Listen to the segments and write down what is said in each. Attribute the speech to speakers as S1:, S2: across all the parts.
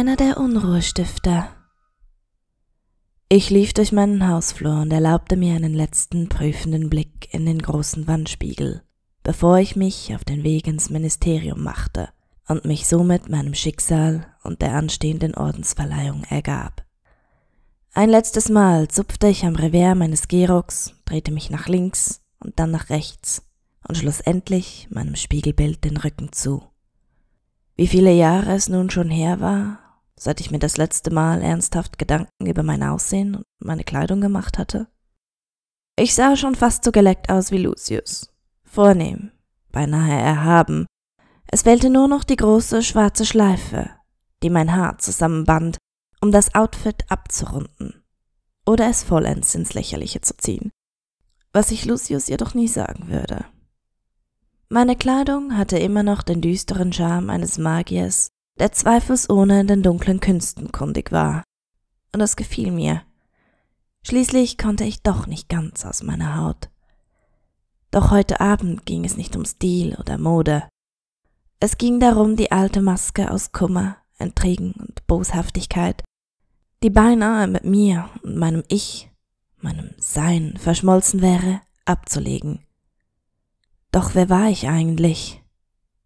S1: einer der Unruhestifter. Ich lief durch meinen Hausflur und erlaubte mir einen letzten prüfenden Blick in den großen Wandspiegel, bevor ich mich auf den Weg ins Ministerium machte und mich somit meinem Schicksal und der anstehenden Ordensverleihung ergab. Ein letztes Mal zupfte ich am Revers meines Geroks, drehte mich nach links und dann nach rechts und schlussendlich meinem Spiegelbild den Rücken zu. Wie viele Jahre es nun schon her war, seit ich mir das letzte Mal ernsthaft Gedanken über mein Aussehen und meine Kleidung gemacht hatte. Ich sah schon fast so geleckt aus wie Lucius. Vornehm, beinahe erhaben. Es fehlte nur noch die große schwarze Schleife, die mein Haar zusammenband, um das Outfit abzurunden. Oder es vollends ins Lächerliche zu ziehen. Was ich Lucius jedoch nie sagen würde. Meine Kleidung hatte immer noch den düsteren Charme eines Magiers der zweifelsohne in den dunklen Künsten kundig war. Und es gefiel mir. Schließlich konnte ich doch nicht ganz aus meiner Haut. Doch heute Abend ging es nicht um Stil oder Mode. Es ging darum, die alte Maske aus Kummer, Intrigen und Boshaftigkeit, die beinahe mit mir und meinem Ich, meinem Sein verschmolzen wäre, abzulegen. Doch wer war ich eigentlich?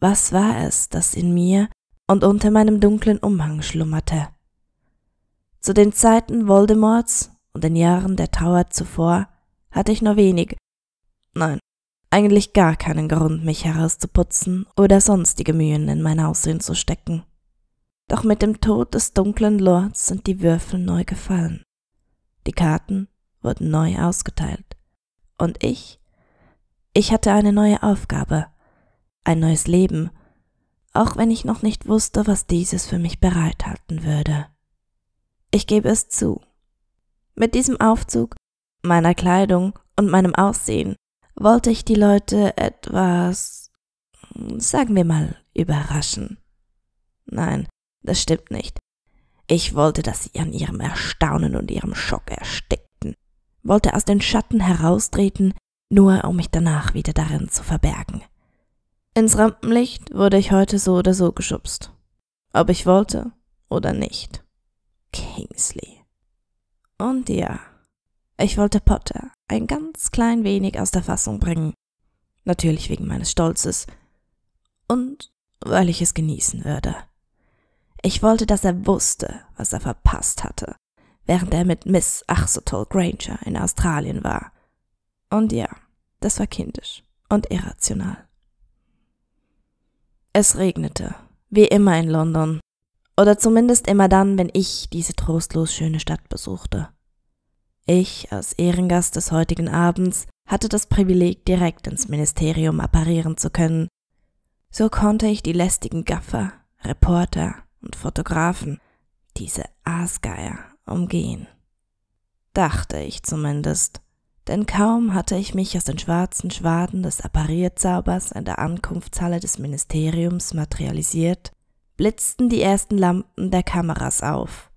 S1: Was war es, das in mir und unter meinem dunklen Umhang schlummerte. Zu den Zeiten Voldemorts und den Jahren der Trauer zuvor hatte ich nur wenig, nein, eigentlich gar keinen Grund, mich herauszuputzen oder sonstige Mühen in mein Aussehen zu stecken. Doch mit dem Tod des dunklen Lords sind die Würfel neu gefallen. Die Karten wurden neu ausgeteilt. Und ich? Ich hatte eine neue Aufgabe, ein neues Leben auch wenn ich noch nicht wusste, was dieses für mich bereithalten würde. Ich gebe es zu. Mit diesem Aufzug, meiner Kleidung und meinem Aussehen wollte ich die Leute etwas, sagen wir mal, überraschen. Nein, das stimmt nicht. Ich wollte, dass sie an ihrem Erstaunen und ihrem Schock erstickten, wollte aus den Schatten heraustreten, nur um mich danach wieder darin zu verbergen. Ins Rampenlicht wurde ich heute so oder so geschubst. Ob ich wollte oder nicht. Kingsley. Und ja, ich wollte Potter ein ganz klein wenig aus der Fassung bringen. Natürlich wegen meines Stolzes. Und weil ich es genießen würde. Ich wollte, dass er wusste, was er verpasst hatte, während er mit Miss Achsotol Granger in Australien war. Und ja, das war kindisch und irrational. Es regnete, wie immer in London. Oder zumindest immer dann, wenn ich diese trostlos schöne Stadt besuchte. Ich, als Ehrengast des heutigen Abends, hatte das Privileg, direkt ins Ministerium apparieren zu können. So konnte ich die lästigen Gaffer, Reporter und Fotografen, diese Aasgeier, umgehen. Dachte ich zumindest denn kaum hatte ich mich aus den schwarzen Schwaden des Apparierzaubers in der Ankunftshalle des Ministeriums materialisiert, blitzten die ersten Lampen der Kameras auf,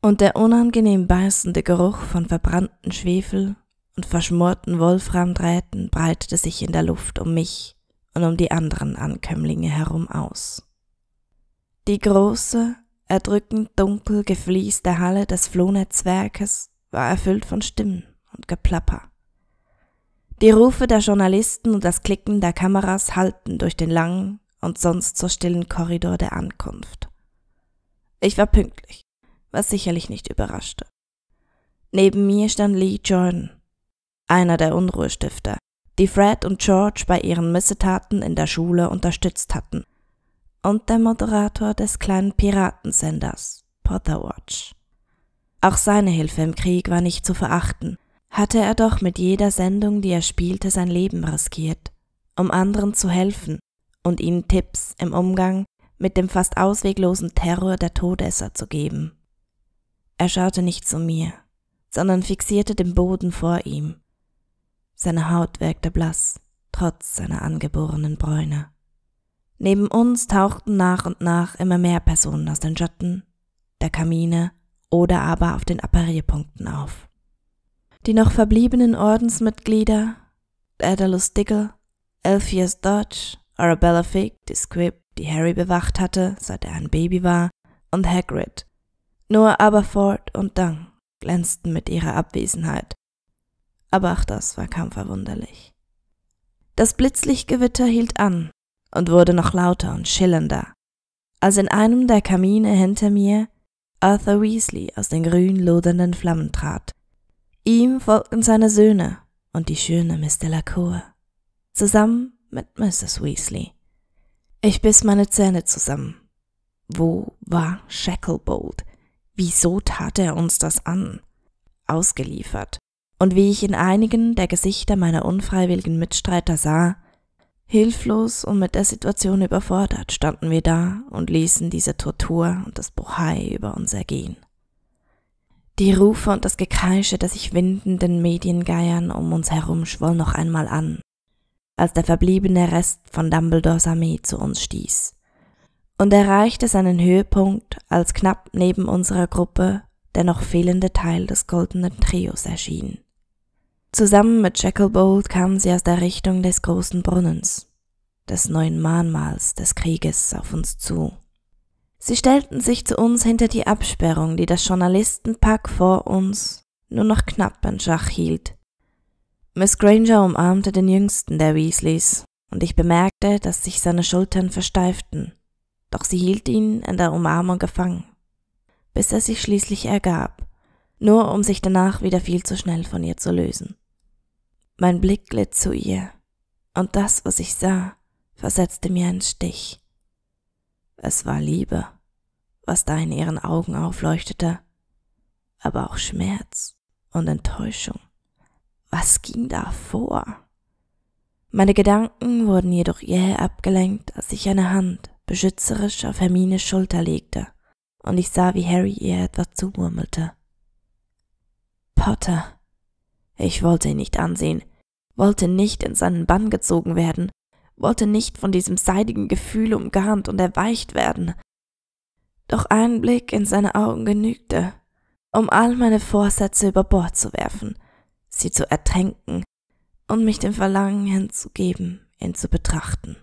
S1: und der unangenehm beißende Geruch von verbrannten Schwefel und verschmorten Wolframdrähten breitete sich in der Luft um mich und um die anderen Ankömmlinge herum aus. Die große, erdrückend dunkel gefließte Halle des Flohnetzwerkes war erfüllt von Stimmen und Geplapper. Die Rufe der Journalisten und das Klicken der Kameras hallten durch den langen und sonst so stillen Korridor der Ankunft. Ich war pünktlich, was sicherlich nicht überraschte. Neben mir stand Lee Jordan, einer der Unruhestifter, die Fred und George bei ihren Missetaten in der Schule unterstützt hatten, und der Moderator des kleinen Piratensenders, Potterwatch. Auch seine Hilfe im Krieg war nicht zu verachten, hatte er doch mit jeder Sendung, die er spielte, sein Leben riskiert, um anderen zu helfen und ihnen Tipps im Umgang mit dem fast ausweglosen Terror der Todesser zu geben. Er schaute nicht zu mir, sondern fixierte den Boden vor ihm. Seine Haut wirkte blass, trotz seiner angeborenen Bräune. Neben uns tauchten nach und nach immer mehr Personen aus den Schatten, der Kamine oder aber auf den Apparierpunkten auf. Die noch verbliebenen Ordensmitglieder Adalus Diggle, Alpheus Dodge, Arabella Fig, die Squib, die Harry bewacht hatte, seit er ein Baby war, und Hagrid. Nur Aberford und Dung glänzten mit ihrer Abwesenheit. Aber auch das war kaum verwunderlich. Das Blitzlichtgewitter hielt an und wurde noch lauter und schillernder, als in einem der Kamine hinter mir Arthur Weasley aus den grün lodernden Flammen trat, Ihm folgten seine Söhne und die schöne Miss Delacour, zusammen mit Mrs. Weasley. Ich biss meine Zähne zusammen. Wo war Shacklebolt? Wieso tat er uns das an? Ausgeliefert. Und wie ich in einigen der Gesichter meiner unfreiwilligen Mitstreiter sah, hilflos und mit der Situation überfordert standen wir da und ließen diese Tortur und das Bohai über uns ergehen. Die Rufe und das Gekreische der sich windenden Mediengeiern um uns herum schwoll noch einmal an, als der verbliebene Rest von Dumbledores Armee zu uns stieß und erreichte seinen Höhepunkt, als knapp neben unserer Gruppe der noch fehlende Teil des goldenen Trios erschien. Zusammen mit Shacklebolt kamen sie aus der Richtung des großen Brunnens, des neuen Mahnmals des Krieges auf uns zu. Sie stellten sich zu uns hinter die Absperrung, die das Journalistenpack vor uns nur noch knapp in Schach hielt. Miss Granger umarmte den jüngsten der Weasleys, und ich bemerkte, dass sich seine Schultern versteiften, doch sie hielt ihn in der Umarmung gefangen, bis er sich schließlich ergab, nur um sich danach wieder viel zu schnell von ihr zu lösen. Mein Blick glitt zu ihr, und das, was ich sah, versetzte mir einen Stich. Es war Liebe, was da in ihren Augen aufleuchtete, aber auch Schmerz und Enttäuschung. Was ging da vor? Meine Gedanken wurden jedoch jäh abgelenkt, als ich eine Hand beschützerisch auf Hermines Schulter legte und ich sah, wie Harry ihr etwas zumurmelte. Potter. Ich wollte ihn nicht ansehen, wollte nicht in seinen Bann gezogen werden wollte nicht von diesem seidigen Gefühl umgarnt und erweicht werden. Doch ein Blick in seine Augen genügte, um all meine Vorsätze über Bord zu werfen, sie zu ertränken und mich dem Verlangen hinzugeben, ihn zu betrachten.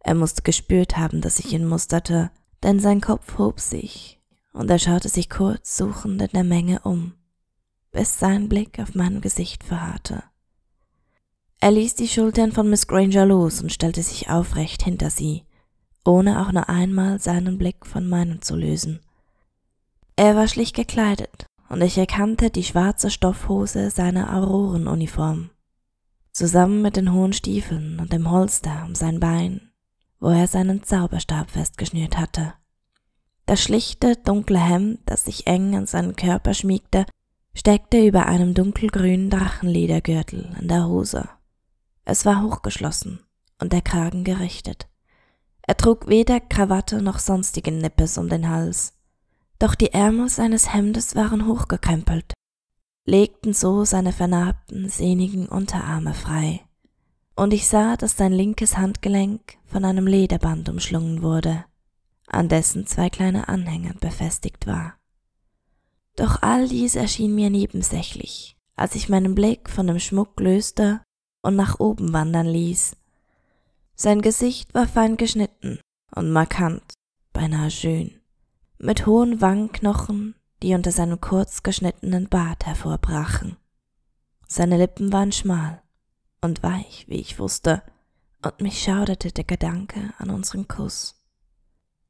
S1: Er musste gespürt haben, dass ich ihn musterte, denn sein Kopf hob sich und er schaute sich kurz suchend in der Menge um, bis sein Blick auf meinem Gesicht verharrte. Er ließ die Schultern von Miss Granger los und stellte sich aufrecht hinter sie, ohne auch nur einmal seinen Blick von meinem zu lösen. Er war schlicht gekleidet, und ich erkannte die schwarze Stoffhose seiner Aurorenuniform, zusammen mit den hohen Stiefeln und dem Holster um sein Bein, wo er seinen Zauberstab festgeschnürt hatte. Das schlichte, dunkle Hemd, das sich eng an seinen Körper schmiegte, steckte über einem dunkelgrünen Drachenledergürtel in der Hose es war hochgeschlossen und der Kragen gerichtet. Er trug weder Krawatte noch sonstigen Nippes um den Hals. Doch die Ärmel seines Hemdes waren hochgekrempelt, legten so seine vernarbten, sehnigen Unterarme frei. Und ich sah, dass sein linkes Handgelenk von einem Lederband umschlungen wurde, an dessen zwei kleine Anhänger befestigt war. Doch all dies erschien mir nebensächlich, als ich meinen Blick von dem Schmuck löste und nach oben wandern ließ. Sein Gesicht war fein geschnitten und markant, beinahe schön, mit hohen Wangenknochen, die unter seinem kurz geschnittenen Bart hervorbrachen. Seine Lippen waren schmal und weich, wie ich wusste, und mich schauderte der Gedanke an unseren Kuss.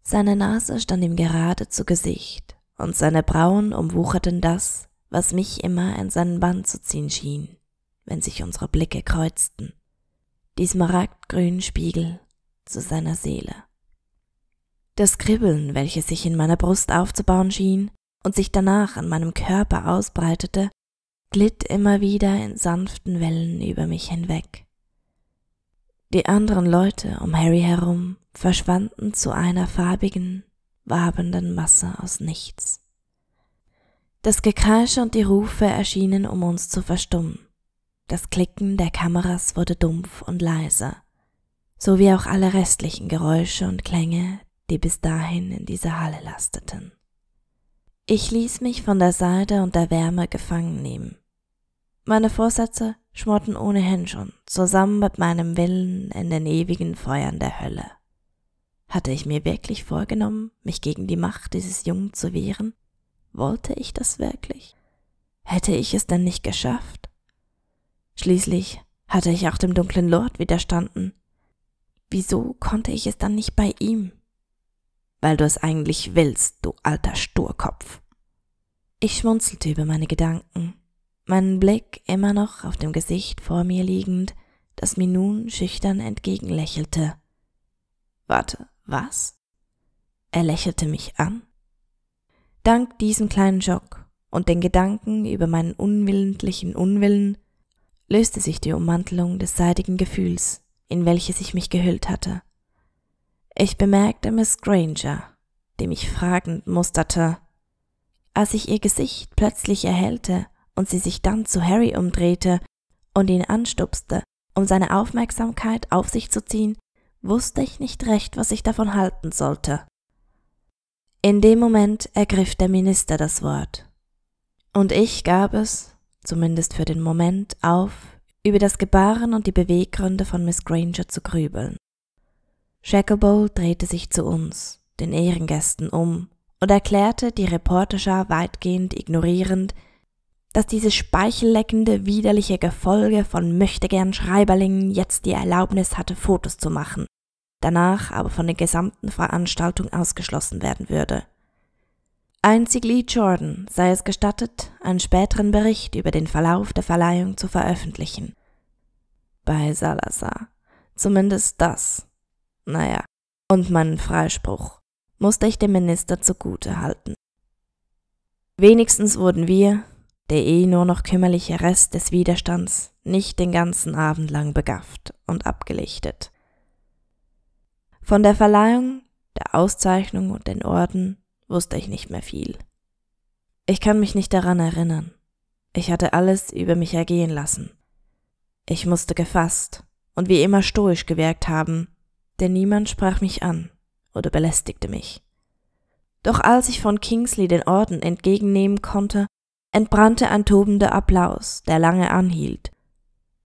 S1: Seine Nase stand ihm gerade zu Gesicht, und seine Brauen umwucherten das, was mich immer in seinen Bann zu ziehen schien wenn sich unsere Blicke kreuzten. Die smaragdgrünen Spiegel zu seiner Seele. Das Kribbeln, welches sich in meiner Brust aufzubauen schien und sich danach an meinem Körper ausbreitete, glitt immer wieder in sanften Wellen über mich hinweg. Die anderen Leute um Harry herum verschwanden zu einer farbigen, wabenden Masse aus nichts. Das Gekreisch und die Rufe erschienen um uns zu verstummen. Das Klicken der Kameras wurde dumpf und leiser, so wie auch alle restlichen Geräusche und Klänge, die bis dahin in dieser Halle lasteten. Ich ließ mich von der Seide und der Wärme gefangen nehmen. Meine Vorsätze schmorten ohnehin schon, zusammen mit meinem Willen in den ewigen Feuern der Hölle. Hatte ich mir wirklich vorgenommen, mich gegen die Macht dieses Jungen zu wehren? Wollte ich das wirklich? Hätte ich es denn nicht geschafft? Schließlich hatte ich auch dem dunklen Lord widerstanden. Wieso konnte ich es dann nicht bei ihm? Weil du es eigentlich willst, du alter Sturkopf. Ich schmunzelte über meine Gedanken, meinen Blick immer noch auf dem Gesicht vor mir liegend, das mir nun schüchtern entgegenlächelte. Warte, was? Er lächelte mich an. Dank diesem kleinen Schock und den Gedanken über meinen unwillentlichen Unwillen löste sich die Ummantelung des seidigen Gefühls, in welches ich mich gehüllt hatte. Ich bemerkte Miss Granger, die mich fragend musterte. Als ich ihr Gesicht plötzlich erhellte und sie sich dann zu Harry umdrehte und ihn anstupste, um seine Aufmerksamkeit auf sich zu ziehen, wusste ich nicht recht, was ich davon halten sollte. In dem Moment ergriff der Minister das Wort. Und ich gab es, zumindest für den Moment, auf, über das Gebaren und die Beweggründe von Miss Granger zu grübeln. Shacklebolt drehte sich zu uns, den Ehrengästen, um und erklärte, die Reporterschar weitgehend ignorierend, dass dieses speichelleckende, widerliche Gefolge von möchtegern Schreiberlingen jetzt die Erlaubnis hatte, Fotos zu machen, danach aber von der gesamten Veranstaltung ausgeschlossen werden würde. Einzig Lee Jordan sei es gestattet, einen späteren Bericht über den Verlauf der Verleihung zu veröffentlichen. Bei Salazar. Zumindest das. Naja, und meinen Freispruch musste ich dem Minister zugute halten. Wenigstens wurden wir, der eh nur noch kümmerliche Rest des Widerstands, nicht den ganzen Abend lang begafft und abgelichtet. Von der Verleihung, der Auszeichnung und den Orden wusste ich nicht mehr viel. Ich kann mich nicht daran erinnern. Ich hatte alles über mich ergehen lassen. Ich musste gefasst und wie immer stoisch gewirkt haben, denn niemand sprach mich an oder belästigte mich. Doch als ich von Kingsley den Orden entgegennehmen konnte, entbrannte ein tobender Applaus, der lange anhielt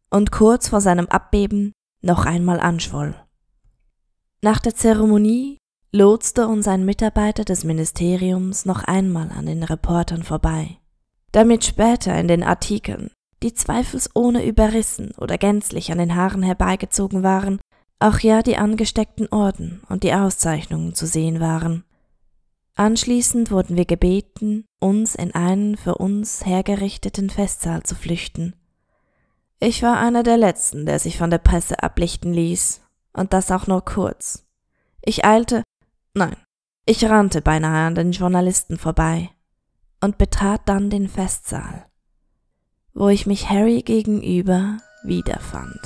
S1: und kurz vor seinem Abbeben noch einmal anschwoll. Nach der Zeremonie lotste uns ein Mitarbeiter des Ministeriums noch einmal an den Reportern vorbei, damit später in den Artikeln, die zweifelsohne überrissen oder gänzlich an den Haaren herbeigezogen waren, auch ja die angesteckten Orden und die Auszeichnungen zu sehen waren. Anschließend wurden wir gebeten, uns in einen für uns hergerichteten Festsaal zu flüchten. Ich war einer der Letzten, der sich von der Presse ablichten ließ, und das auch nur kurz. Ich eilte, Nein. Ich rannte beinahe an den Journalisten vorbei und betrat dann den Festsaal, wo ich mich Harry gegenüber wiederfand.